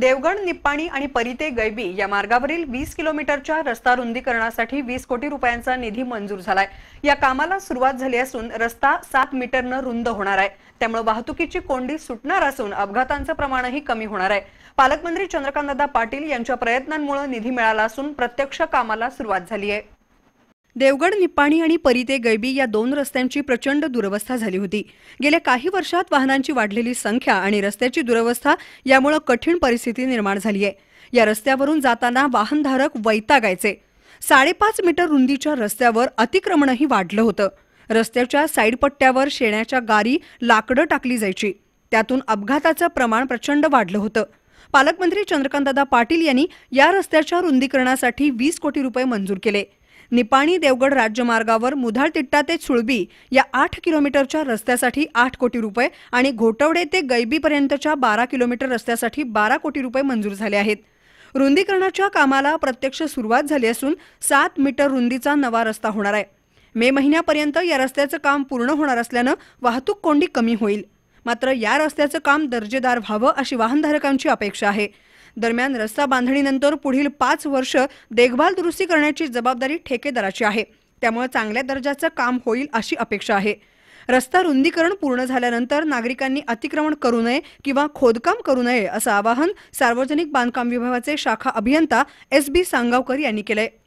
देवगड निप्पाणी आणि परिते गैबी या मार्गावरील वीस किलोमीटरच्या रस्ता रुंदीकरणासाठी वीस कोटी रुपयांचा निधी मंजूर झालाय या कामाला सुरुवात झाली असून रस्ता सात मीटरनं रुंद होणार आहे त्यामुळे वाहतुकीची कोंडी सुटणार असून अपघातांचं प्रमाणही कमी होणार आहे पालकमंत्री चंद्रकांतदा पाटील यांच्या प्रयत्नांमुळे निधी मिळाला असून प्रत्यक्ष कामाला सुरुवात झाली आहे देवगड निप्पाणी आणि परिते गैबी या दोन रस्त्यांची प्रचंड दुरवस्था झाली होती गेल्या काही वर्षात वाहनांची वाढलेली संख्या आणि रस्त्याची दुरवस्था यामुळे कठीण परिस्थिती निर्माण झाली आहे या रस्त्यावरून जाताना वाहनधारक वैतागायचे साडेपाच मीटर रुंदीच्या रस्त्यावर अतिक्रमणही वाढलं होतं रस्त्याच्या साईडपट्ट्यावर शेण्याच्या गारी लाकडं टाकली जायची त्यातून अपघाताचं प्रमाण प्रचंड वाढलं होतं पालकमंत्री चंद्रकांतदा पाटील यांनी या रस्त्याच्या रुंदीकरणासाठी वीस कोटी रुपये मंजूर केले निपाणी देवगड राज्यमार्गावर मुधाळतिट्टा ते सुळबी या आठ किलोमीटरच्या रस्त्यासाठी आठ कोटी रुपये आणि घोटवडे ते गैबीपर्यंतच्या बारा किलोमीटर रस्त्यासाठी बारा कोटी रुपये मंजूर झाले आहेत रुंदीकरणाच्या कामाला प्रत्यक्ष सुरुवात झाली असून सात मीटर रुंदीचा नवा रस्ता होणार आहे मे महिन्यापर्यंत या रस्त्याचं काम पूर्ण होणार असल्यानं वाहतूक कोंडी कमी होईल मात्र या रस्त्याचं काम दर्जेदार व्हावं अशी वाहनधारकांची अपेक्षा आहे दरम्यान रस्ता बांधणीनंतर पुढील पाच वर्ष देखभाल दुरुस्ती करण्याची जबाबदारी ठेकेदाराची आहे त्यामुळे चांगल्या दर्जाचं काम होईल अशी अपेक्षा आहे रस्ता रुंदीकरण पूर्ण झाल्यानंतर नागरिकांनी अतिक्रमण करू नये किंवा खोदकाम करू नये असं आवाहन सार्वजनिक बांधकाम विभागाचे शाखा अभियंता एस बी सांगावकर यांनी केलंय